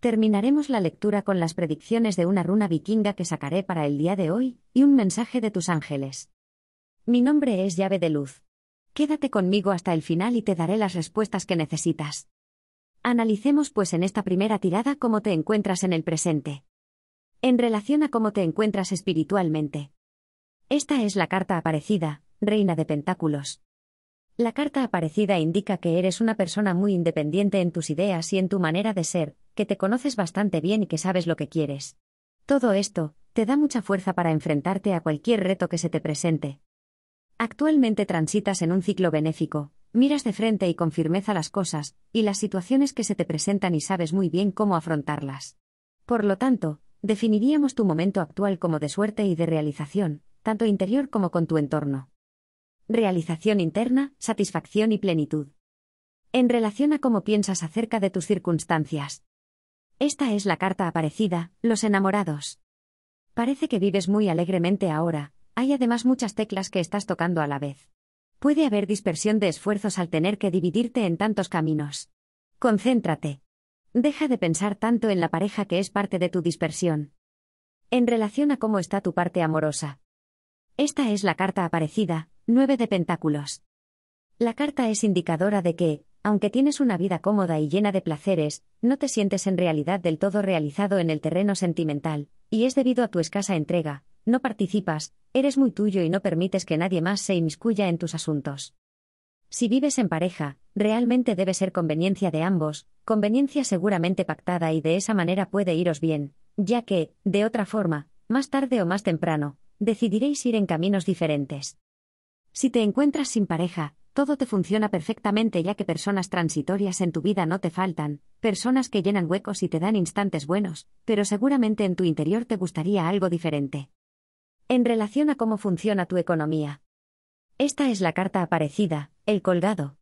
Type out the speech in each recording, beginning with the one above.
Terminaremos la lectura con las predicciones de una runa vikinga que sacaré para el día de hoy, y un mensaje de tus ángeles. Mi nombre es llave de luz. Quédate conmigo hasta el final y te daré las respuestas que necesitas. Analicemos pues en esta primera tirada cómo te encuentras en el presente. En relación a cómo te encuentras espiritualmente. Esta es la carta aparecida, Reina de Pentáculos. La carta aparecida indica que eres una persona muy independiente en tus ideas y en tu manera de ser, que te conoces bastante bien y que sabes lo que quieres. Todo esto, te da mucha fuerza para enfrentarte a cualquier reto que se te presente. Actualmente transitas en un ciclo benéfico, miras de frente y con firmeza las cosas, y las situaciones que se te presentan y sabes muy bien cómo afrontarlas. Por lo tanto, definiríamos tu momento actual como de suerte y de realización, tanto interior como con tu entorno. Realización interna, satisfacción y plenitud. En relación a cómo piensas acerca de tus circunstancias. Esta es la carta aparecida, los enamorados. Parece que vives muy alegremente ahora, hay además muchas teclas que estás tocando a la vez. Puede haber dispersión de esfuerzos al tener que dividirte en tantos caminos. Concéntrate. Deja de pensar tanto en la pareja que es parte de tu dispersión. En relación a cómo está tu parte amorosa. Esta es la carta aparecida, 9 de Pentáculos. La carta es indicadora de que, aunque tienes una vida cómoda y llena de placeres, no te sientes en realidad del todo realizado en el terreno sentimental, y es debido a tu escasa entrega, no participas, eres muy tuyo y no permites que nadie más se inmiscuya en tus asuntos. Si vives en pareja, realmente debe ser conveniencia de ambos, conveniencia seguramente pactada y de esa manera puede iros bien, ya que, de otra forma, más tarde o más temprano, decidiréis ir en caminos diferentes. Si te encuentras sin pareja, todo te funciona perfectamente ya que personas transitorias en tu vida no te faltan, personas que llenan huecos y te dan instantes buenos, pero seguramente en tu interior te gustaría algo diferente. En relación a cómo funciona tu economía. Esta es la carta aparecida, el colgado.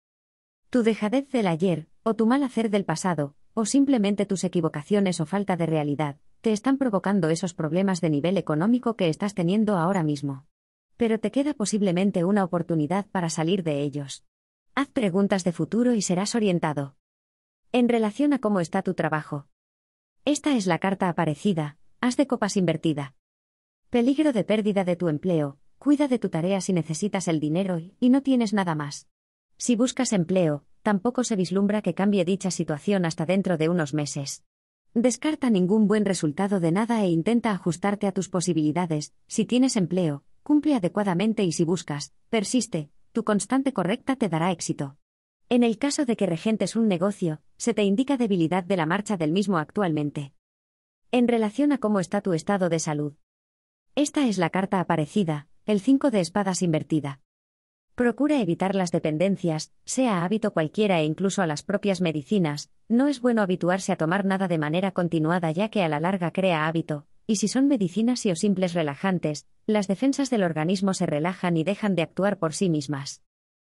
Tu dejadez del ayer, o tu mal hacer del pasado, o simplemente tus equivocaciones o falta de realidad, te están provocando esos problemas de nivel económico que estás teniendo ahora mismo pero te queda posiblemente una oportunidad para salir de ellos. Haz preguntas de futuro y serás orientado. En relación a cómo está tu trabajo. Esta es la carta aparecida, haz de copas invertida. Peligro de pérdida de tu empleo, cuida de tu tarea si necesitas el dinero y, no tienes nada más. Si buscas empleo, tampoco se vislumbra que cambie dicha situación hasta dentro de unos meses. Descarta ningún buen resultado de nada e intenta ajustarte a tus posibilidades, si tienes empleo, cumple adecuadamente y si buscas, persiste, tu constante correcta te dará éxito. En el caso de que regentes un negocio, se te indica debilidad de la marcha del mismo actualmente. En relación a cómo está tu estado de salud. Esta es la carta aparecida, el 5 de espadas invertida. Procura evitar las dependencias, sea hábito cualquiera e incluso a las propias medicinas, no es bueno habituarse a tomar nada de manera continuada ya que a la larga crea hábito, y si son medicinas y o simples relajantes, las defensas del organismo se relajan y dejan de actuar por sí mismas.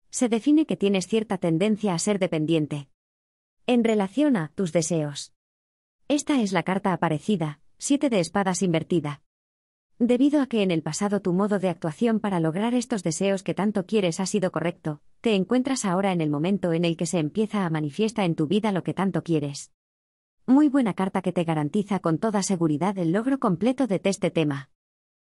Se define que tienes cierta tendencia a ser dependiente. En relación a tus deseos. Esta es la carta aparecida, siete de espadas invertida. Debido a que en el pasado tu modo de actuación para lograr estos deseos que tanto quieres ha sido correcto, te encuentras ahora en el momento en el que se empieza a manifiesta en tu vida lo que tanto quieres. Muy buena carta que te garantiza con toda seguridad el logro completo de este tema.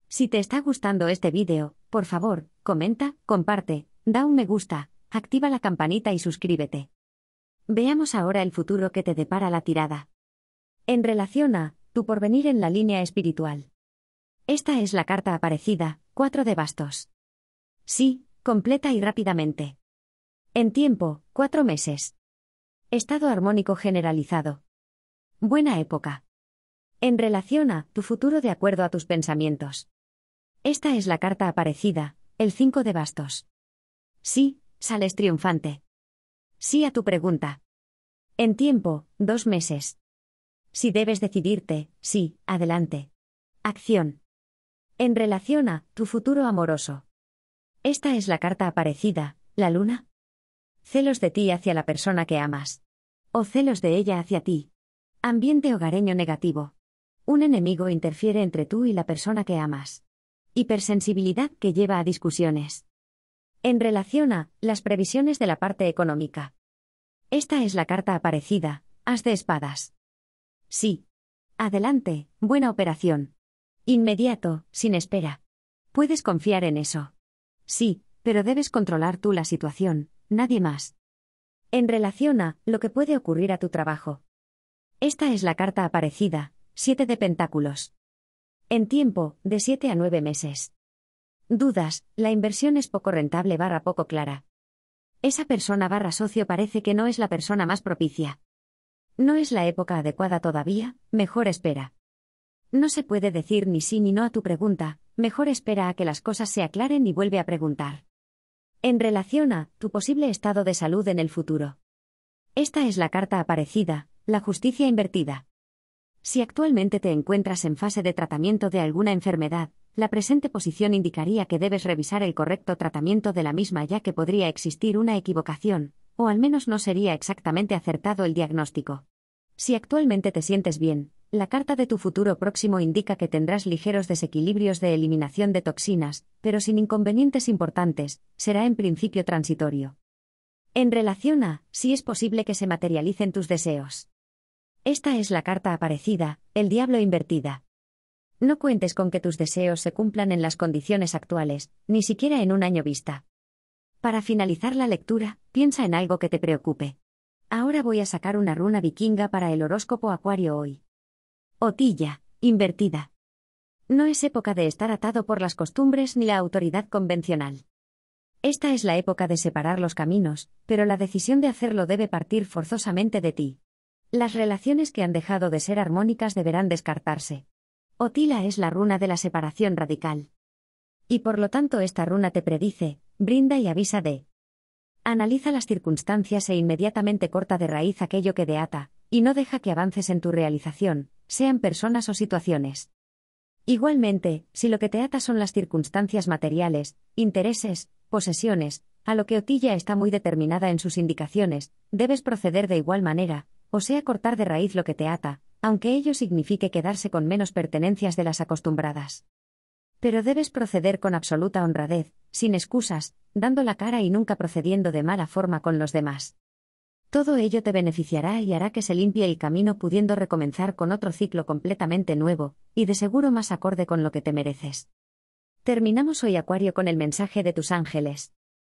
Si te está gustando este vídeo, por favor, comenta, comparte, da un me gusta, activa la campanita y suscríbete. Veamos ahora el futuro que te depara la tirada. En relación a, tu porvenir en la línea espiritual. Esta es la carta aparecida, 4 de bastos. Sí, completa y rápidamente. En tiempo, 4 meses. Estado armónico generalizado. Buena época. En relación a tu futuro de acuerdo a tus pensamientos. Esta es la carta aparecida, el 5 de bastos. Sí, sales triunfante. Sí a tu pregunta. En tiempo, dos meses. Si debes decidirte, sí, adelante. Acción. En relación a tu futuro amoroso. Esta es la carta aparecida, la luna. Celos de ti hacia la persona que amas. O celos de ella hacia ti. Ambiente hogareño negativo. Un enemigo interfiere entre tú y la persona que amas. Hipersensibilidad que lleva a discusiones. En relación a las previsiones de la parte económica. Esta es la carta aparecida, haz de espadas. Sí. Adelante, buena operación. Inmediato, sin espera. Puedes confiar en eso. Sí, pero debes controlar tú la situación, nadie más. En relación a lo que puede ocurrir a tu trabajo. Esta es la carta aparecida, 7 de Pentáculos. En tiempo, de 7 a 9 meses. Dudas, la inversión es poco rentable barra poco clara. Esa persona barra socio parece que no es la persona más propicia. No es la época adecuada todavía, mejor espera. No se puede decir ni sí ni no a tu pregunta, mejor espera a que las cosas se aclaren y vuelve a preguntar. En relación a tu posible estado de salud en el futuro. Esta es la carta aparecida, la justicia invertida. Si actualmente te encuentras en fase de tratamiento de alguna enfermedad, la presente posición indicaría que debes revisar el correcto tratamiento de la misma ya que podría existir una equivocación, o al menos no sería exactamente acertado el diagnóstico. Si actualmente te sientes bien, la carta de tu futuro próximo indica que tendrás ligeros desequilibrios de eliminación de toxinas, pero sin inconvenientes importantes, será en principio transitorio. En relación a, si es posible que se materialicen tus deseos. Esta es la carta aparecida, el diablo invertida. No cuentes con que tus deseos se cumplan en las condiciones actuales, ni siquiera en un año vista. Para finalizar la lectura, piensa en algo que te preocupe. Ahora voy a sacar una runa vikinga para el horóscopo acuario hoy. Otilla, invertida. No es época de estar atado por las costumbres ni la autoridad convencional. Esta es la época de separar los caminos, pero la decisión de hacerlo debe partir forzosamente de ti. Las relaciones que han dejado de ser armónicas deberán descartarse. Otila es la runa de la separación radical. Y por lo tanto esta runa te predice, brinda y avisa de. Analiza las circunstancias e inmediatamente corta de raíz aquello que te ata, y no deja que avances en tu realización, sean personas o situaciones. Igualmente, si lo que te ata son las circunstancias materiales, intereses, posesiones, a lo que Otilla está muy determinada en sus indicaciones, debes proceder de igual manera, o sea cortar de raíz lo que te ata, aunque ello signifique quedarse con menos pertenencias de las acostumbradas. Pero debes proceder con absoluta honradez, sin excusas, dando la cara y nunca procediendo de mala forma con los demás. Todo ello te beneficiará y hará que se limpie el camino pudiendo recomenzar con otro ciclo completamente nuevo, y de seguro más acorde con lo que te mereces. Terminamos hoy Acuario con el mensaje de tus ángeles.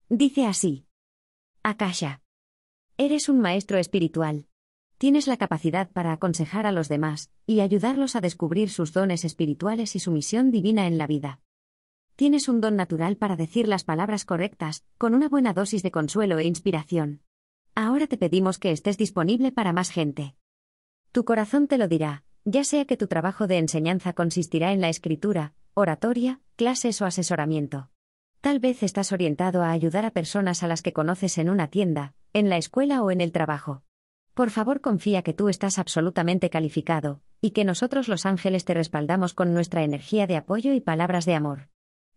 Dice así. Akasha. Eres un maestro espiritual. Tienes la capacidad para aconsejar a los demás y ayudarlos a descubrir sus dones espirituales y su misión divina en la vida. Tienes un don natural para decir las palabras correctas, con una buena dosis de consuelo e inspiración. Ahora te pedimos que estés disponible para más gente. Tu corazón te lo dirá, ya sea que tu trabajo de enseñanza consistirá en la escritura, oratoria, clases o asesoramiento. Tal vez estás orientado a ayudar a personas a las que conoces en una tienda, en la escuela o en el trabajo. Por favor confía que tú estás absolutamente calificado, y que nosotros los ángeles te respaldamos con nuestra energía de apoyo y palabras de amor.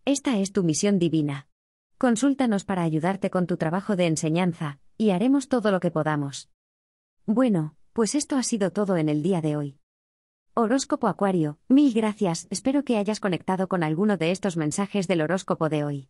Esta es tu misión divina. Consúltanos para ayudarte con tu trabajo de enseñanza, y haremos todo lo que podamos. Bueno, pues esto ha sido todo en el día de hoy. Horóscopo Acuario, mil gracias, espero que hayas conectado con alguno de estos mensajes del horóscopo de hoy.